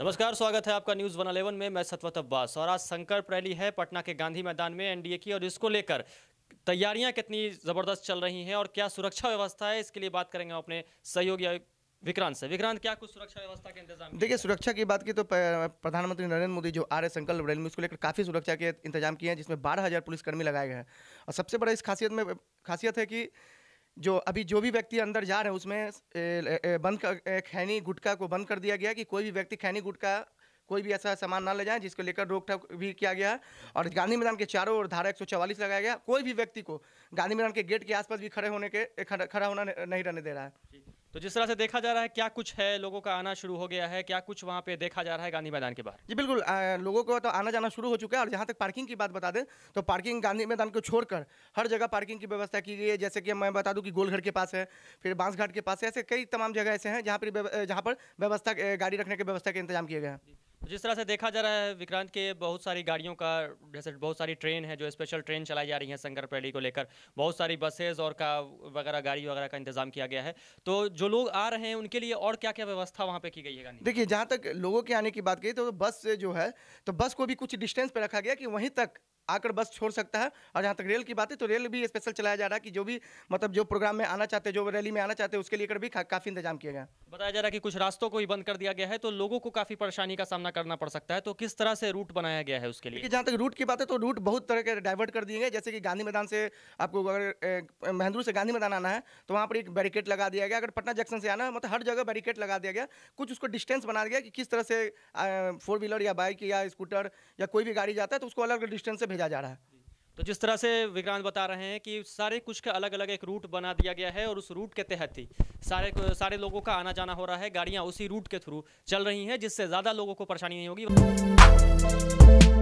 नमस्कार स्वागत है आपका न्यूज़ वन अलेवन में मैं सतवत अब्बास और आज संकल्प रैली है पटना के गांधी मैदान में एनडीए की और इसको लेकर तैयारियां कितनी ज़बरदस्त चल रही हैं और क्या सुरक्षा व्यवस्था है इसके लिए बात करेंगे हम अपने सहयोगी विक्रांत से विक्रांत क्या कुछ सुरक्षा व्यवस्था के इंतजाम देखिए सुरक्षा की बात की तो प्रधानमंत्री नरेंद्र मोदी जो आ रहे संकल्प रैली में उसको लेकर काफ़ी सुरक्षा के इंतजाम किए हैं जिसमें बारह हज़ार पुलिसकर्मी लगाए गए हैं और सबसे बड़ा इस खासियत में खासियत है कि जो अभी जो भी व्यक्ति अंदर जा रहे हैं उसमें बंद कर खैनी गुटखा को बंद कर दिया गया कि कोई भी व्यक्ति खैनी गुटखा कोई भी ऐसा सामान ना ले जाए जिसको लेकर रोकठाक भी किया गया और गांधी मैदान के चारों ओर धारा चवालीस लगाया गया कोई भी व्यक्ति को गांधी मैदान के गेट के आसपास भी खड़े होने के खड़ा होना नहीं रहने दे रहा है तो जिस तरह से देखा जा रहा है क्या कुछ है लोगों का आना शुरू हो गया है क्या कुछ वहाँ पे देखा जा रहा है गांधी मैदान के बाहर जी बिल्कुल आ, लोगों को तो आना जाना शुरू हो चुका है और जहाँ तक पार्किंग की बात बता दें तो पार्किंग गांधी मैदान को छोड़कर हर जगह पार्किंग की व्यवस्था की गई है जैसे कि मैं बता दूँ कि गोलघर के पास है फिर बांसघाट के पास है ऐसे कई तमाम जगह ऐसे हैं जहाँ पर जहाँ पर व्यवस्था गाड़ी रखने की व्यवस्था के इंतजाम किए गए हैं तो जिस तरह से देखा जा रहा है विक्रांत के बहुत सारी गाड़ियों का जैसे बहुत सारी ट्रेन है जो स्पेशल ट्रेन चलाई जा रही है संगर पैली को लेकर बहुत सारी बसेज और का वगैरह गाड़ी वगैरह का इंतजाम किया गया है तो जो लोग आ रहे हैं उनके लिए और क्या क्या व्यवस्था वहाँ पे की गई है देखिए जहाँ तक लोगों के आने की बात कही तो बस जो है तो बस को भी कुछ डिस्टेंस पर रखा गया कि वहीं तक आकर बस छोड़ सकता है और जहाँ तक रेल की बात है तो रेल भी स्पेशल चलाया जा रहा है कि जो भी मतलब जो प्रोग्राम में आना चाहते हैं जो रैली में आना चाहते हैं उसके लिए कर भी का, काफ़ी इंतजाम किया गया बताया जा रहा है कि कुछ रास्तों को ही बंद कर दिया गया है तो लोगों को काफ़ी परेशानी का सामना करना पड़ सकता है तो किस तरह से रूट बनाया गया है उसके लिए जहाँ तक रूट की बात है तो रूट बहुत तरह के डाइवर्ट कर दिए गए जैसे कि गांधी मैदान से आपको अगर महेंद्रू से गांधी मैदान आना है तो वहाँ पर एक बैरिकेड लगा दिया गया अगर पटना जंक्शन से आना है मतलब हर जगह बैरिकेड लगा दिया गया कुछ उसको डिस्टेंस बना दिया कि किस तरह से फोर व्हीलर या बाइक या स्कूटर या कोई भी गाड़ी जाता है तो उसको अलग डिस्टेंस से भेजा जा रहा है तो जिस तरह से विक्रांत बता रहे हैं कि सारे कुछ का अलग अलग एक रूट बना दिया गया है और उस रूट के तहत ही सारे सारे लोगों का आना जाना हो रहा है गाड़ियां उसी रूट के थ्रू चल रही हैं जिससे ज़्यादा लोगों को परेशानी नहीं होगी